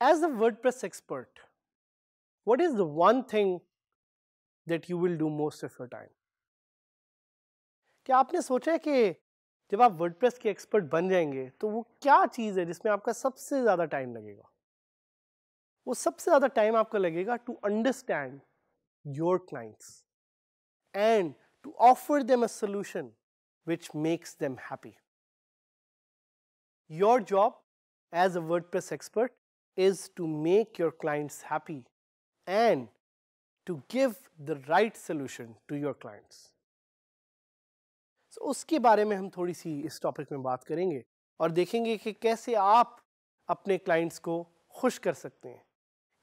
as a WordPress expert, what is the one thing that you will do most of your time? क्या आपने सोचा है कि जब आप प्रेस के एक्सपर्ट बन जाएंगे तो वो क्या चीज़ है जिसमें आपका सबसे ज़्यादा टाइम लगेगा वो सबसे ज़्यादा टाइम आपका लगेगा to understand your clients and to offer them a solution which makes them happy your job as a press expert is to make your clients happy and to give the right solution to your clients so, उसके बारे में हम थोड़ी सी इस topic में बात करेंगे और देखेंगे कि कैसे आप अपने क्लाइंट्स को खुश कर सकते हैं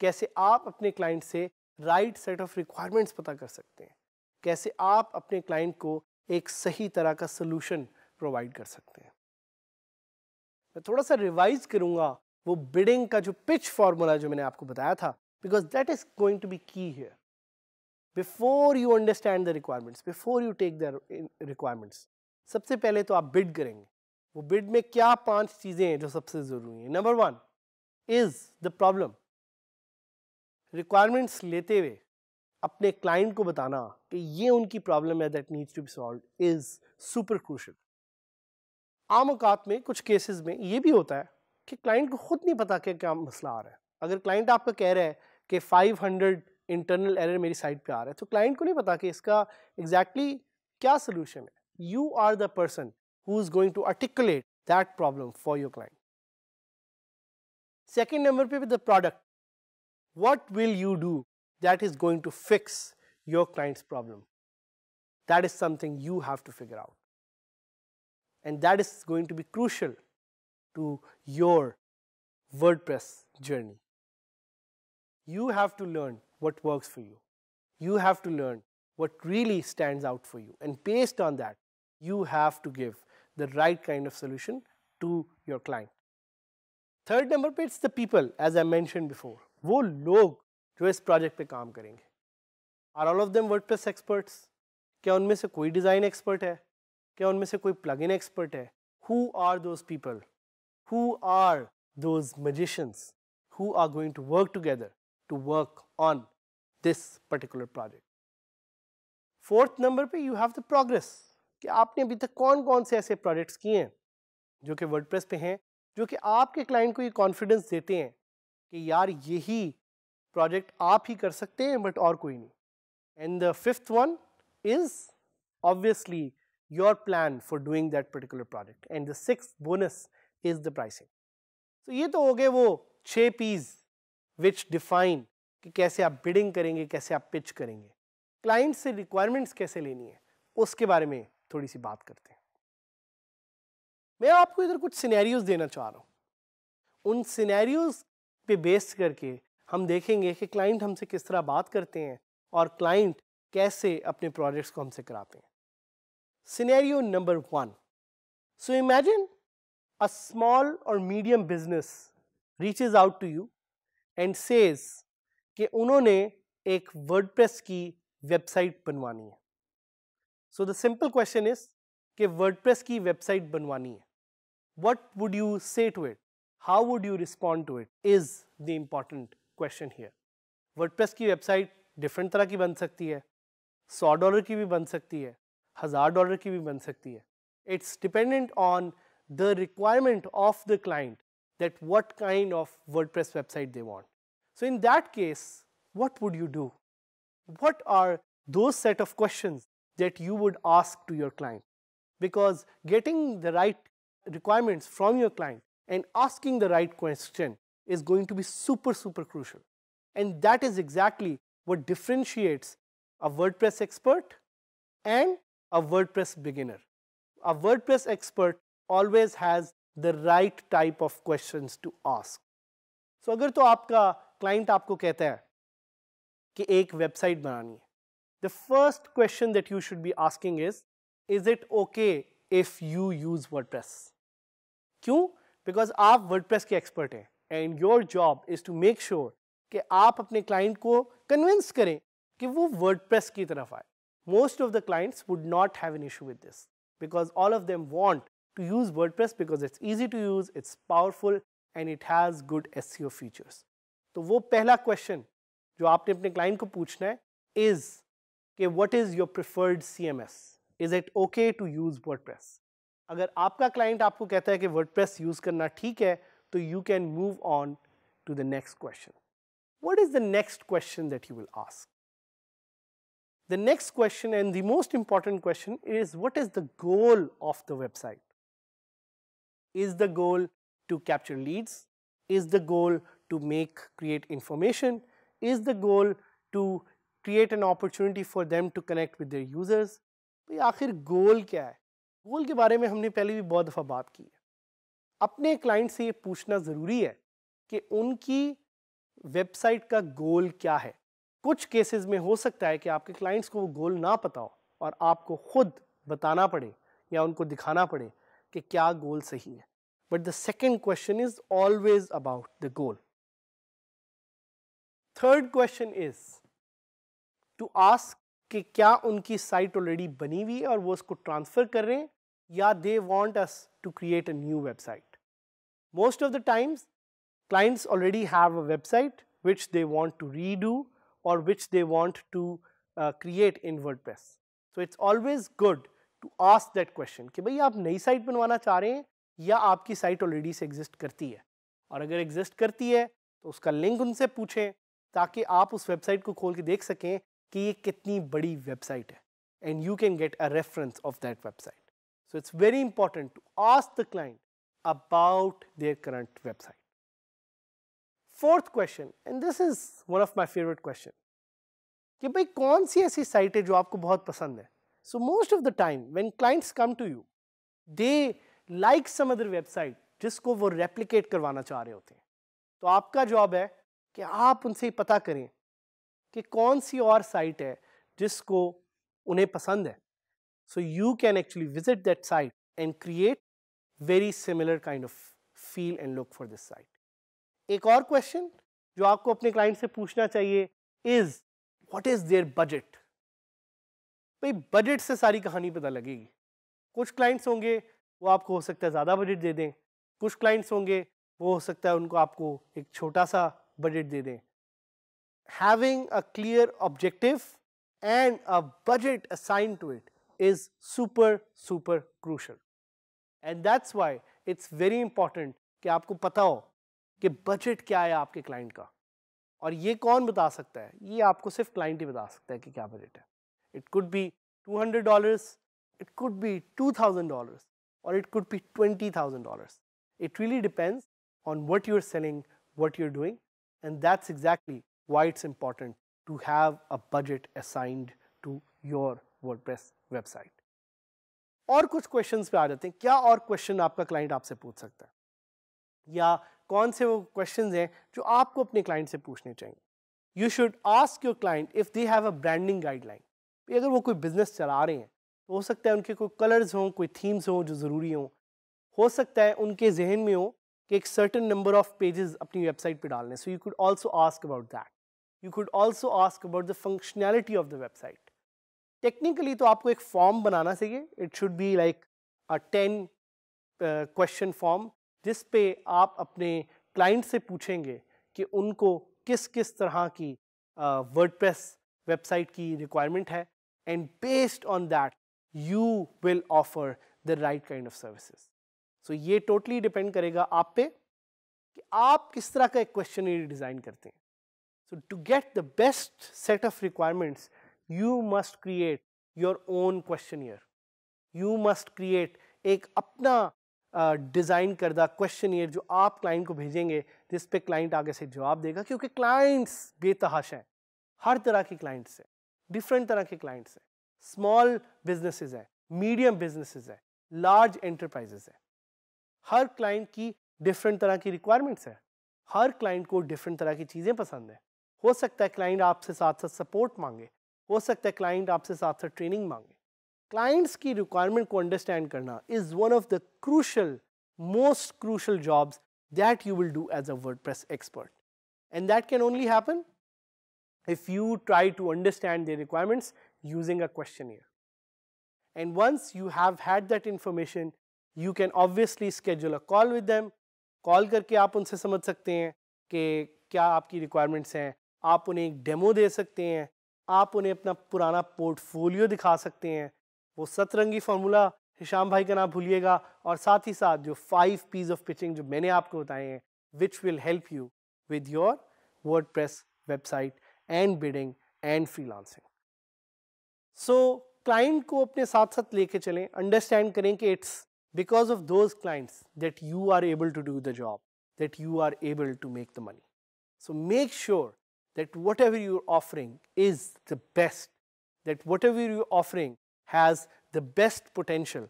कैसे आप अपने क्लाइंट से राइट सेट ऑफ रिक्वायरमेंट्स पता कर सकते हैं कैसे आप अपने क्लाइंट को एक सही तरह का सोल्यूशन प्रोवाइड कर सकते हैं मैं थोड़ा सा रिवाइज करूंगा वो बिडिंग का जो पिच फॉर्मूला जो मैंने आपको बताया था because that is going to be key here before you understand the requirements before you take the requirements सबसे पहले तो आप बिड करेंगे वो बिड में क्या पांच चीज़ें हैं जो सबसे ज़रूरी हैं number one is the problem requirements लेते हुए अपने क्लाइंट को बताना कि ये उनकी प्रॉब्लम है that needs to be solve is super crucial आम अवकात में कुछ केसेस में ये भी होता है कि क्लाइंट को खुद नहीं पता कि क्या मसला आ रहा है अगर क्लाइंट आपका कह रहा है कि 500 इंटरनल एरर मेरी साइट पे आ रहा है तो क्लाइंट को नहीं पता कि इसका एग्जैक्टली exactly क्या सोल्यूशन है you are the person who is going to articulate that problem for your client second number पे the product what will you do that is going to fix your client's problem? That is something you have to figure out. And that is going to be crucial to your WordPress journey. You have to learn what works for you. You have to learn what really stands out for you. And based on that, you have to give the right kind of solution to your client. Third number, it's the people, as I mentioned before. Who log jo is project pe kaam karenge. Are all of them WordPress experts? Kya unme se koi design expert hai? Kya unme se koi plugin expert hai? Who are those people? Who are those magicians who are going to work together to work on this particular project. Fourth number पे you have the progress कि आपने अभी तक कौन कौन से ऐसे projects किए हैं जो कि प्रेस पे हैं जो कि आपके क्लाइंट को ये कॉन्फिडेंस देते हैं कि यार यही प्रोजेक्ट आप ही कर सकते हैं बट और कोई नहीं and the fifth one is obviously your plan for doing that particular project and the six bonus is the pricing तो ये तो हो गए वो छः पीज विच डिफाइन कि कैसे आप बिडिंग करेंगे कैसे आप पिच करेंगे क्लाइंट से रिक्वायरमेंट्स कैसे लेनी है उसके बारे में थोड़ी सी बात करते हैं मैं आपको इधर कुछ सिनेरियोज देना चाह रहा हूँ उन सिनेरियोज पे बेस्ड करके हम देखेंगे कि क्लाइंट हमसे किस तरह बात करते हैं और क्लाइंट कैसे अपने प्रोजेक्ट्स को हमसे कराते हैं scenario number one so imagine a small और medium business reaches out to you and says कि उन्होंने एक वर्ड की वेबसाइट बनवानी है so the simple question is कि वर्ड की वेबसाइट बनवानी है what would you say to it how would you respond to it is the important question here wordpress की वेबसाइट डिफरेंट तरह की बन सकती है सौ डॉलर की भी बन सकती है हज़ार डॉलर की भी बन सकती है it's dependent on the requirement of the client that what kind of WordPress website they want So, in that case, what would you do? What are those set of questions that you would ask to your client? Because getting the right requirements from your client and asking the right question is going to be super, super crucial. And that is exactly what differentiates a WordPress expert and a WordPress beginner. A WordPress expert always has the right type of questions to ask. So, अगर तो आपका client आपको कहता है कि एक website बनानी है the first question that you should be asking is is it okay if you use press क्यों बिकॉज आप प्रेस के एक्सपर्ट हैं and your job is to make sure कि आप अपने क्लाइंट को कन्विंस करें कि वो प्रेस की तरफ आए most of the clients would not have an issue with this because all of them want to use WordPress because it's easy to use it's powerful and it has good S features तो वो पहला question जो आपने अपने client को पूछना है is के what is your preferred C M S is it okay to use WordPress अगर आपका क्लाइंट आपको कहता है कि वर्ड प्रेस यूज करना ठीक है तो you can move on to the next question what is the next question that you will ask the next question and the most important question is what is the goal of the website is the goal to capture leads is the goal to make create information? Is the goal to create an opportunity for them to connect with their users? भाई तो आखिर गोल क्या है गोल के बारे में हमने पहले भी बहुत दफ़ा बात की है अपने क्लाइंट से ये पूछना ज़रूरी है कि उनकी वेबसाइट का गोल क्या है कुछ केसेस में हो सकता है कि आपके क्लाइंट्स को वो गोल ना पता हो और आपको खुद बताना पड़े या उनको दिखाना पड़े कि क्या गोल सही है but the second question is always about the goal third question is to ask कि क्या उनकी साइट ऑलरेडी बनी हुई है और वो उसको ट्रांसफ़र कर रहे हैं या they want us to create a new website most of the times clients already have a website which they want to redo और which they want to create in word so it's always good to ask that question कि भाई आप नई site बनवाना चाह रहे हैं या आपकी साइट ऑलरेडी से एग्जिस्ट करती है और अगर एग्जिस्ट करती है तो उसका लिंक उनसे पूछें ताकि आप उस वेबसाइट को खोल के देख सकें कि ये कितनी बड़ी वेबसाइट है and you can get a reference of that website so it's very important to ask the client about their current website fourth question and this is one of my favourite question कि भाई कौन सी ऐसी site है जो आपको बहुत पसंद है so most of the time when clients come to you they like some other website जिसको वो रेप्लीकेट करवाना चाह रहे होते हैं तो आपका जॉब है कि आप उनसे पता करें कि कौन सी और साइट है जिसको उन्हें पसंद है so you can actually visit that site and create very similar kind of feel and look for this site एक और क्वेश्चन जो आपको अपने क्लाइंट से पूछना चाहिए is what is their budget भाई बजट से सारी कहानी पता लगेगी कुछ क्लाइंट्स होंगे वो आपको हो सकता है ज़्यादा बजट दे दें कुछ क्लाइंट्स होंगे वो हो सकता है उनको आपको एक छोटा सा बजट दे दें having a clear objective and a budget assigned to it is super super crucial and that's why it's very important कि आपको पता हो कि बजट क्या है आपके क्लाइंट का और ये कौन बता सकता है ये आपको सिर्फ क्लाइंट ही बता सकता है कि क्या बजट है it could be two hundred dollars it could be two thousand dollars और it could be twenty thousand dollars it really depends on what you are selling what you are doing And that's exactly why it's important to have a budget assigned to your WordPress website. और कुछ questions पे आ जाते हैं क्या और question आपका client आपसे पूछ सकता है या कौन से वो क्वेश्चंस हैं जो आपको अपने क्लाइंट से पूछने चाहिए you should ask your client if they have a branding guideline अगर वो कोई बिजनेस चला रहे हैं तो हो सकता है उनके कोई कलर्स हों कोई थीम्स हों जो ज़रूरी हों हो सकता है उनके जहन में हो कि एक सर्टन नंबर ऑफ पेजेस अपनी वेबसाइट पे डालने so you could also ask about that you could also ask about the functionality of the website technically तो आपको एक फॉर्म बनाना चाहिए it should be like a ten question form जिस पे आप अपने क्लाइंट से पूछेंगे कि उनको किस किस तरह की वर्ड uh, वेबसाइट की रिक्वायरमेंट है and based on that you will offer the right kind of services so ये टोटली डिपेंड करेगा आप पे कि आप किस तरह का एक क्वेश्चन डिज़ाइन करते हैं so to get the best set of requirements you must create your own question you must create एक अपना डिज़ाइन uh, करदा क्वेश्चन ईयर जो आप क्लाइंट को भेजेंगे जिस पे क्लाइंट आगे से जवाब देगा क्योंकि क्लाइंट्स बेतहाश हैं हर तरह के क्लाइंट्स हैं डिफरेंट तरह के क्लाइंट्स हैं स्मॉल बिजनेसेस हैं मीडियम बिजनेसेस हैं लार्ज एंटरप्राइजेस हैं हर क्लाइंट की डिफरेंट तरह की रिक्वायरमेंट्स है हर क्लाइंट को डिफरेंट तरह की चीज़ें पसंद है हो सकता है क्लाइंट आपसे साथ साथ सपोर्ट मांगे हो सकता है क्लाइंट आपसे साथ साथ ट्रेनिंग मांगे क्लाइंट्स की रिक्वायरमेंट को अंडरस्टैंड करना is one of the crucial most crucial jobs that you will do as a WordPress expert and that can only happen if you try to understand the requirements using a question and once you have had that information you can obviously schedule a call with them call करके आप उनसे समझ सकते हैं कि क्या आपकी requirements हैं आप उन्हें एक डेमो दे सकते हैं आप उन्हें अपना पुराना पोर्टफोलियो दिखा सकते हैं वो सतरंगी फार्मूला हिशाम भाई का नाम भूलिएगा और साथ ही साथ जो फाइव पीस ऑफ पिचिंग जो मैंने आपको बताए हैं which will help you with your WordPress website and bidding and freelancing so client को अपने साथ साथ लेके चलें अंडरस्टैंड करें कि इट्स because of those clients that you are able to do the job, that you are able to make the money. So make sure that whatever you're offering is the best, that whatever you're offering has the best potential.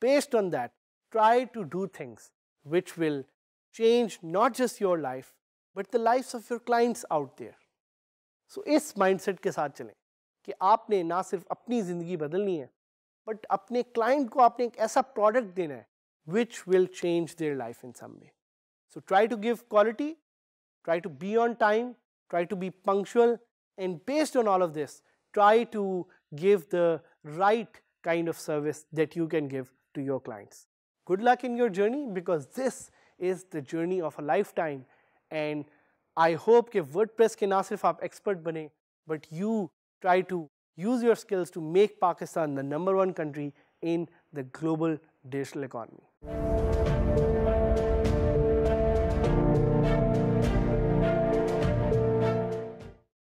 Based on that, try to do things which will change not just your life, but the lives of your clients out there. So this mindset के साथ चलें कि आपने ना सिर्फ अपनी ज़िंदगी बदलनी है बट अपने क्लाइंट को आपने एक ऐसा प्रोडक्ट देना है which will change their life in some way so try to give quality try to be on time try to be punctual and based on all of this try to give the right kind of service that you can give to your clients good luck in your journey because this is the journey of a lifetime and I hope के WordPress के ना सिर्फ आप expert बने but you try to Use your skills to make Pakistan the number one country in the global digital economy.